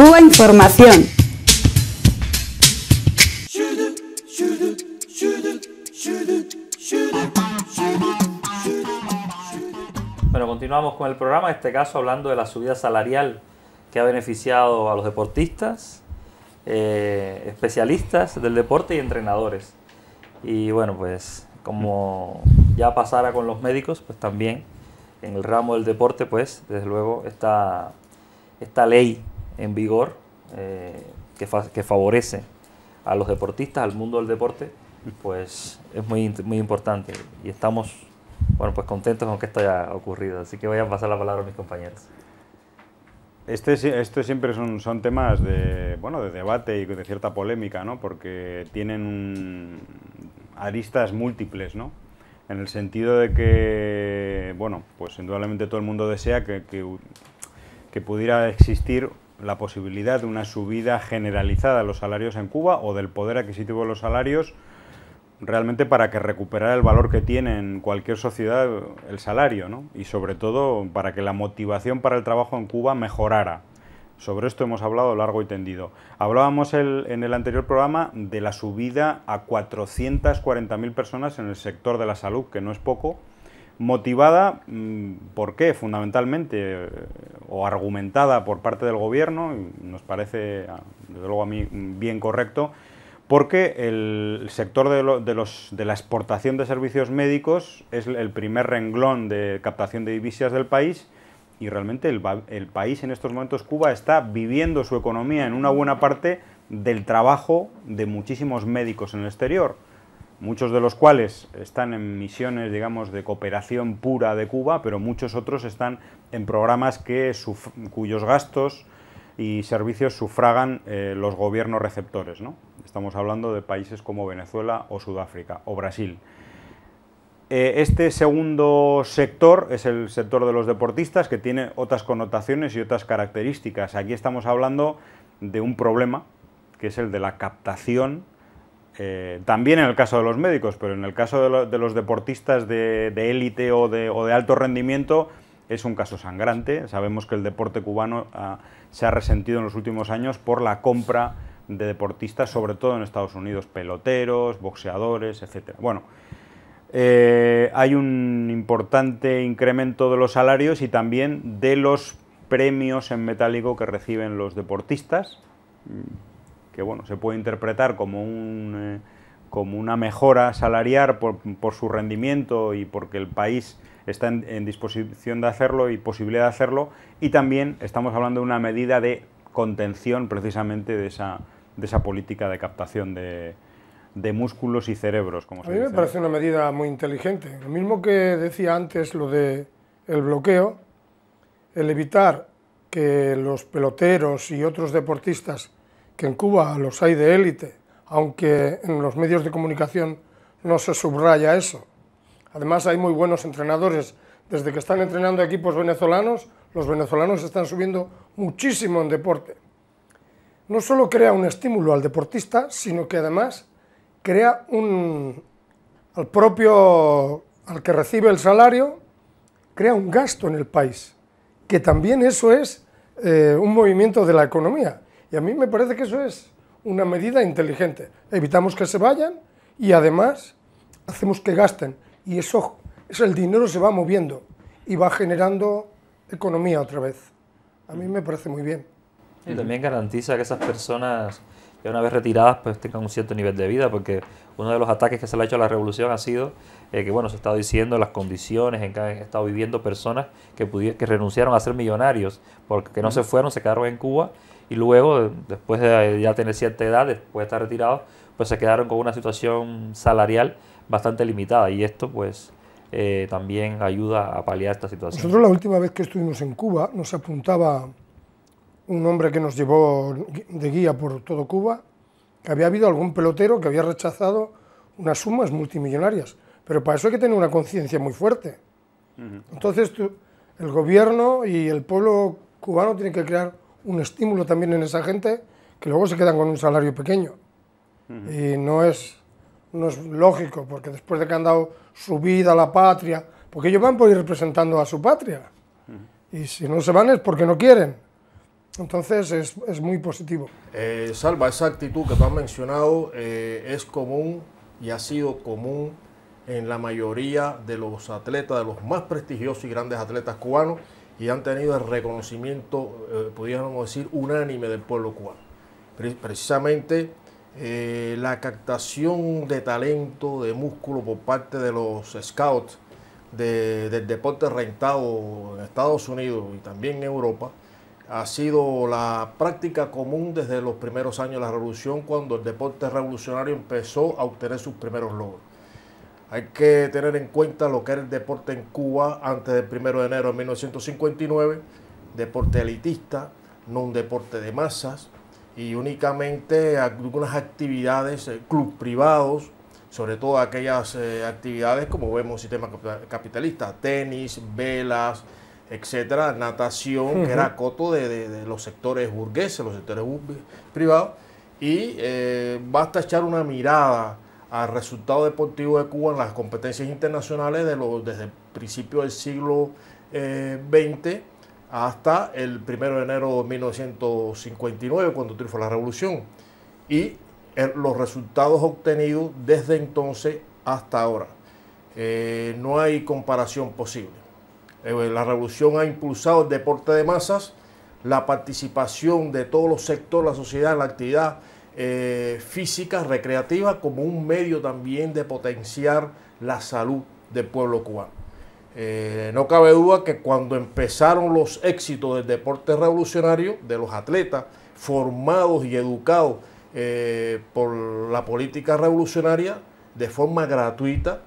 Cuba Información. Bueno, continuamos con el programa, en este caso hablando de la subida salarial que ha beneficiado a los deportistas, eh, especialistas del deporte y entrenadores. Y bueno, pues como ya pasara con los médicos, pues también en el ramo del deporte, pues desde luego está esta ley en vigor eh, que, favorece a los deportistas, al mundo del deporte, pues es muy, muy importante y estamos bueno, pues contentos con que esto haya ocurrido. Así que voy a pasar la palabra a mis compañeros. Este, este siempre son, temas de, bueno, de debate y de cierta polémica, ¿no? porque tienen aristas múltiples, ¿no? en el sentido de que, bueno, pues indudablemente todo el mundo desea que, que pudiera existir la posibilidad de una subida generalizada de los salarios en Cuba o del poder adquisitivo de los salarios realmente para que recuperara el valor que tiene en cualquier sociedad el salario ¿no? y sobre todo para que la motivación para el trabajo en Cuba mejorara. Sobre esto hemos hablado largo y tendido. Hablábamos en el anterior programa de la subida a 440.000 personas en el sector de la salud, que no es poco, motivada, mm, ¿por qué? Fundamentalmente, eh, o argumentada por parte del gobierno, y nos parece, ah, desde luego a mí, bien correcto, porque el sector de, los, de la exportación de servicios médicos es el primer renglón de captación de divisas del país y realmente el país en estos momentos, Cuba, está viviendo su economía en una buena parte del trabajo de muchísimos médicos en el exterior muchos de los cuales están en misiones, digamos, de cooperación pura de Cuba, pero muchos otros están en programas que cuyos gastos y servicios sufragan eh, los gobiernos receptores. Estamos hablando de países como Venezuela o Sudáfrica o Brasil. Eh, este segundo sector es el sector de los deportistas que tiene otras connotaciones y otras características. Aquí estamos hablando de un problema que es el de la captación eh, también en el caso de los médicos, pero en el caso de, los deportistas de élite o de, o de, alto rendimiento es un caso sangrante. Sabemos que el deporte cubano ah, se ha resentido en los últimos años por la compra de deportistas, sobre todo en Estados Unidos, peloteros, boxeadores, etcétera Bueno, eh, hay un importante incremento de los salarios y también de los premios en metálico que reciben los deportistas que bueno, se puede interpretar como, un, eh, como una mejora salarial por, su rendimiento y porque el país está en, disposición de hacerlo y posibilidad de hacerlo, y también estamos hablando de una medida de contención precisamente de esa, de esa política de captación de, músculos y cerebros. Como A mí me parece una medida muy inteligente. Lo mismo que decía antes lo de el bloqueo, el evitar que los peloteros y otros deportistas que en Cuba los hay de élite, aunque en los medios de comunicación no se subraya eso. Además hay muy buenos entrenadores. Desde que están entrenando equipos venezolanos, los venezolanos están subiendo muchísimo en deporte. No solo crea un estímulo al deportista, sino que además crea un, al propio, al que recibe el salario, crea un gasto en el país, que también eso es eh, un movimiento de la economía. Y a mí me parece que eso es una medida inteligente. Evitamos que se vayan y además hacemos que gasten. Y eso, el dinero se va moviendo y va generando economía otra vez. A mí me parece muy bien. Y también garantiza que esas personas una vez retiradas pues tengan un cierto nivel de vida, porque uno de los ataques que se le ha hecho a la revolución ha sido eh, que, bueno, se ha estado diciendo las condiciones en que han estado viviendo personas que, que renunciaron a ser millonarios, porque no se fueron, se quedaron en Cuba y luego, eh, después de eh, ya tener cierta edad, después de estar retirados, pues se quedaron con una situación salarial bastante limitada y esto pues también ayuda a paliar esta situación. Nosotros la última vez que estuvimos en Cuba nos apuntaba un hombre que nos llevó de guía por todo Cuba, que había habido algún pelotero que había rechazado unas sumas multimillonarias. Pero para eso hay que tener una conciencia muy fuerte. Entonces el gobierno y el pueblo cubano tienen que crear un estímulo también en esa gente que luego se quedan con un salario pequeño. Y no es, no es lógico, porque después de que han dado su vida a la patria, porque ellos van por ir representando a su patria. Y si no se van es porque no quieren. Entonces es, muy positivo. Eh, Salva, esa actitud que tú has mencionado eh, es común y ha sido común en la mayoría de los atletas, de los más prestigiosos y grandes atletas cubanos, y han tenido el reconocimiento, ...podríamos eh, pudiéramos decir, unánime del pueblo cubano. precisamente la captación de talento, de músculo por parte de los scouts del deporte rentado en Estados Unidos y también en Europa, ha sido la práctica común desde los primeros años de la revolución, cuando el deporte revolucionario empezó a obtener sus primeros logros. Hay que tener en cuenta lo que era el deporte en Cuba antes del 1 de enero de 1959, deporte elitista, no un deporte de masas, y únicamente algunas actividades, eh, club privados, sobre todo aquellas eh, actividades como vemos en el sistema capitalista, tenis, velas, etcétera, natación, que era coto de, los sectores burgueses, los sectores privados, y eh, basta echar una mirada al resultado deportivo de Cuba en las competencias internacionales de desde el principio del siglo XX eh, hasta el 1 de enero de 1959, cuando triunfa la revolución, y eh, los resultados obtenidos desde entonces hasta ahora. no hay comparación posible. Eh, la revolución ha impulsado el deporte de masas, la participación de todos los sectores de la sociedad en la actividad eh, física, recreativa, como un medio también de potenciar la salud del pueblo cubano. Eh, no cabe duda que cuando empezaron los éxitos del deporte revolucionario, de los atletas formados y educados por la política revolucionaria de forma gratuita,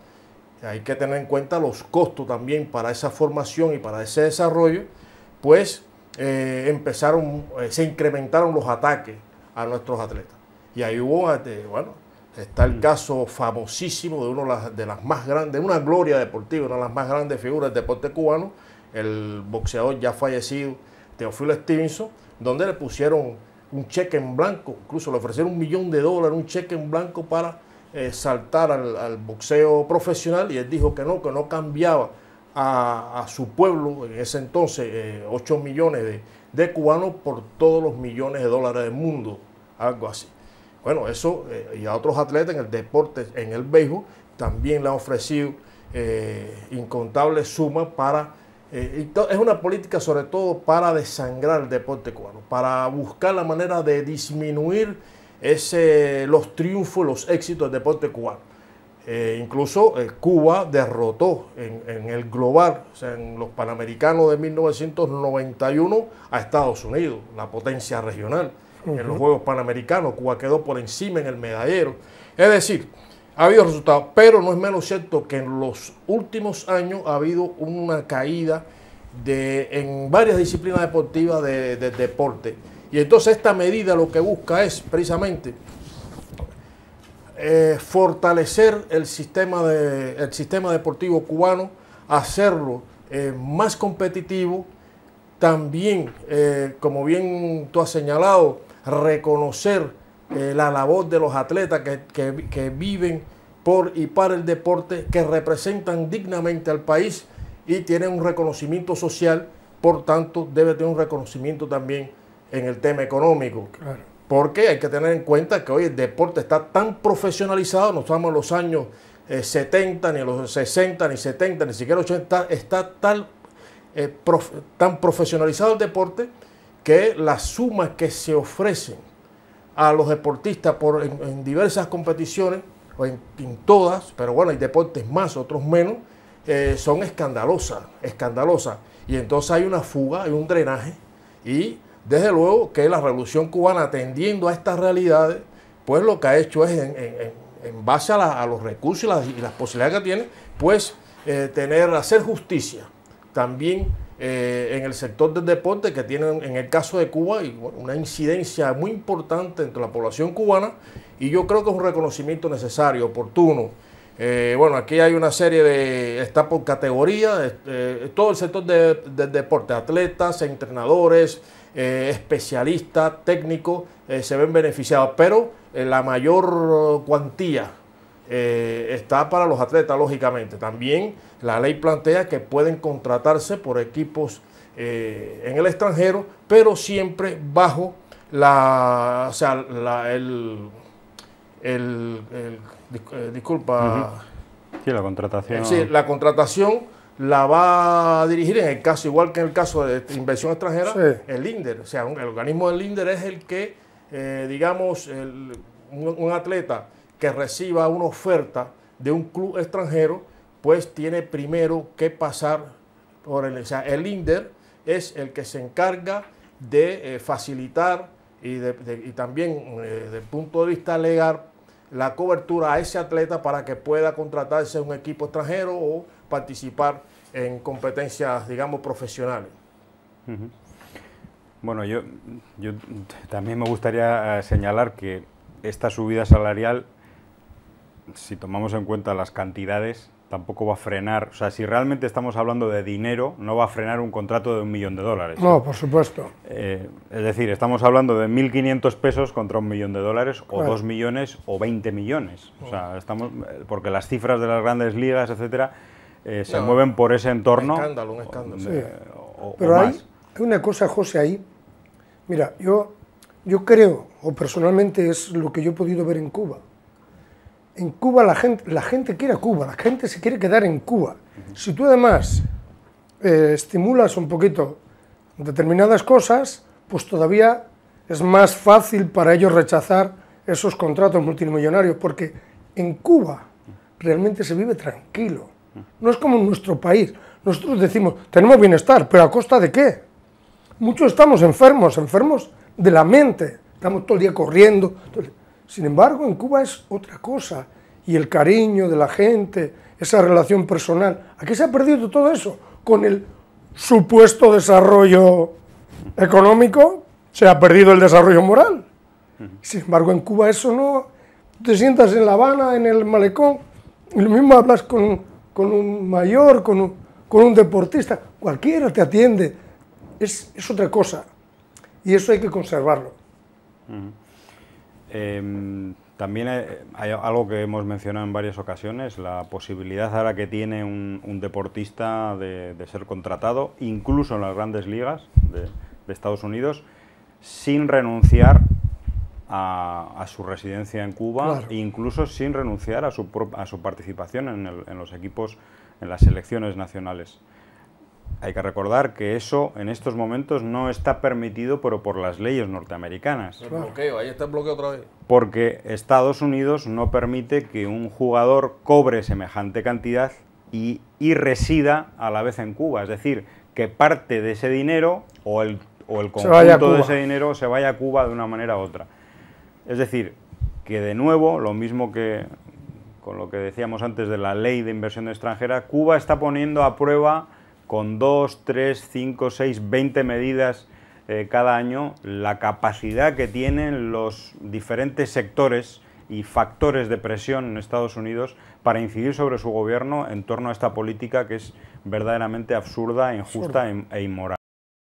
hay que tener en cuenta los costos también para esa formación y para ese desarrollo, pues eh, empezaron, eh, se incrementaron los ataques a nuestros atletas. Y ahí hubo, este, bueno, está el caso famosísimo de una de las más grandes, una gloria deportiva, una de las más grandes figuras del deporte cubano, el boxeador ya fallecido Teofilo Stevenson, donde le pusieron un cheque en blanco, incluso le ofrecieron un millón de dólares, un cheque en blanco para eh, saltar al, boxeo profesional y él dijo que no, que no cambiaba a, su pueblo, en ese entonces 8 eh, millones de, cubanos por todos los millones de dólares del mundo, algo así. Bueno, eso eh, y a otros atletas en el deporte, en el béisbol, también le han ofrecido incontables sumas para es una política sobre todo para desangrar el deporte cubano, para buscar la manera de disminuir es eh, los triunfos, los éxitos del deporte cubano. Eh, incluso eh, Cuba derrotó en, el global, o sea, en los Panamericanos de 1991 a Estados Unidos, la potencia regional. En los Juegos Panamericanos Cuba quedó por encima en el medallero. Es decir, ha habido resultados, pero no es menos cierto que en los últimos años ha habido una caída de, en varias disciplinas deportivas del de deporte. Y entonces esta medida lo que busca es precisamente eh, fortalecer el sistema, de, el sistema deportivo cubano, hacerlo eh, más competitivo, también, eh, como bien tú has señalado, reconocer la labor de los atletas que, que viven por y para el deporte, que representan dignamente al país y tienen un reconocimiento social, por tanto, debe tener un reconocimiento también en el tema económico. Porque hay que tener en cuenta que hoy el deporte está tan profesionalizado, no estamos en los años 70, eh, ni en los 60, ni 70, ni siquiera 80, está tal, eh, tan profesionalizado el deporte que las sumas que se ofrecen a los deportistas por, en, diversas competiciones, o en, todas, pero bueno, hay deportes más, otros menos, eh, son escandalosas, escandalosas. Y entonces hay una fuga, hay un drenaje y desde luego que la revolución cubana, atendiendo a estas realidades, pues lo que ha hecho es, en, base a, los recursos y las, posibilidades que tiene, pues eh, tener, hacer justicia. También eh, en el sector del deporte, que tiene en el caso de Cuba una incidencia muy importante entre la población cubana, y yo creo que es un reconocimiento necesario, oportuno. Eh, bueno, aquí hay una serie de, está por categoría, este, todo el sector del deporte, atletas, entrenadores, eh, especialistas, técnicos, eh, se ven beneficiados, pero la mayor cuantía está para los atletas, lógicamente. También la ley plantea que pueden contratarse por equipos en el extranjero, pero siempre bajo la, o sea, el eh, disculpa. Sí, la contratación. Eh, sí, la contratación la va a dirigir en el caso, igual que en el caso de inversión extranjera, el INDER. O sea, el organismo del INDER es el que, eh, digamos, un, atleta que reciba una oferta de un club extranjero, pues tiene primero que pasar por el... O sea, el INDER es el que se encarga de facilitar y, de, y también desde el punto de vista legal la cobertura a ese atleta para que pueda contratarse un equipo extranjero o participar en competencias, digamos, profesionales. Bueno, yo, yo también me gustaría eh, señalar que esta subida salarial, si tomamos en cuenta las cantidades, tampoco va a frenar, o sea, si realmente estamos hablando de dinero, no va a frenar un contrato de un millón de dólares. No, por supuesto. Eh, es decir, estamos hablando de 1.500 pesos contra un millón de dólares, o dos millones, o 20 millones. O sea, estamos, eh, porque las cifras de las grandes ligas, etcétera, eh, se mueven por ese entorno. Un escándalo, un escándalo. Pero hay, una cosa, José, ahí. Mira, yo, yo creo, o personalmente es lo que yo he podido ver en Cuba en Cuba la gente, la gente quiere a Cuba, la gente se quiere quedar en Cuba. Si tú además eh, estimulas un poquito determinadas cosas, pues todavía es más fácil para ellos rechazar esos contratos multimillonarios, porque en Cuba realmente se vive tranquilo. No es como en nuestro país. Nosotros decimos, tenemos bienestar, pero ¿a costa de qué? Muchos estamos enfermos, enfermos de la mente. Estamos todo el día corriendo. Sin embargo, en Cuba es otra cosa, y el cariño de la gente, esa relación personal. Aquí se ha perdido todo eso. Con el supuesto desarrollo económico, se ha perdido el desarrollo moral. Sin embargo, en Cuba eso no... Te sientas en La Habana, en el malecón, y lo mismo hablas con, un mayor, con un, con un, deportista, cualquiera te atiende. Es, otra cosa. Y eso hay que conservarlo. Em, también hay algo que hemos mencionado en varias ocasiones, la posibilidad ahora que tiene un, deportista de, ser contratado, incluso en las grandes ligas de, Estados Unidos, sin renunciar a, su residencia en Cuba e incluso sin renunciar a su, participación en, en, los equipos, en las selecciones nacionales. Hay que recordar que eso en estos momentos no está permitido, pero por las leyes norteamericanas. bloqueo, ahí está el bloqueo otra vez. Porque Estados Unidos no permite que un jugador cobre semejante cantidad y, resida a la vez en Cuba. Es decir, que parte de ese dinero o el, o el conjunto de ese dinero se vaya a Cuba de una manera u otra. Es decir, que de nuevo, lo mismo que con lo que decíamos antes de la ley de inversión extranjera, Cuba está poniendo a prueba con dos, tres, cinco, seis, veinte medidas eh, cada año, la capacidad que tienen los diferentes sectores y factores de presión en Estados Unidos para incidir sobre su gobierno en torno a esta política que es verdaderamente absurda, injusta e inmoral.